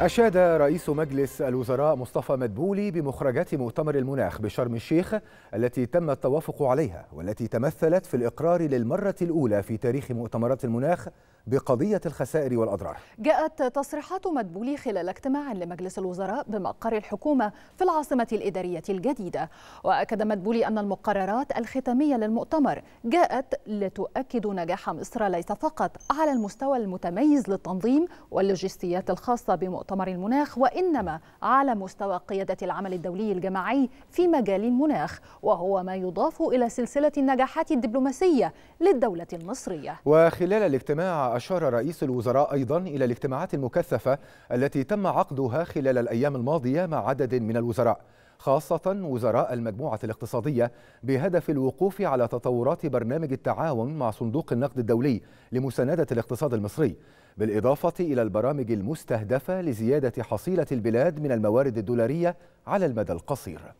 أشاد رئيس مجلس الوزراء مصطفى مدبولي بمخرجات مؤتمر المناخ بشرم الشيخ التي تم التوافق عليها والتي تمثلت في الإقرار للمرة الأولى في تاريخ مؤتمرات المناخ بقضية الخسائر والأضرار جاءت تصريحات مدبولي خلال اجتماع لمجلس الوزراء بمقر الحكومة في العاصمة الإدارية الجديدة وأكد مدبولي أن المقررات الختامية للمؤتمر جاءت لتؤكد نجاح مصر ليس فقط على المستوى المتميز للتنظيم واللوجستيات الخاصة بمؤتمر مؤتمر المناخ وإنما على مستوى قيادة العمل الدولي الجماعي في مجال المناخ وهو ما يضاف إلى سلسلة النجاحات الدبلوماسية للدولة المصرية وخلال الاجتماع أشار رئيس الوزراء أيضا إلى الاجتماعات المكثفة التي تم عقدها خلال الأيام الماضية مع عدد من الوزراء خاصة وزراء المجموعة الاقتصادية بهدف الوقوف على تطورات برنامج التعاون مع صندوق النقد الدولي لمساندة الاقتصاد المصري بالإضافة إلى البرامج المستهدفة لزيادة حصيلة البلاد من الموارد الدولارية على المدى القصير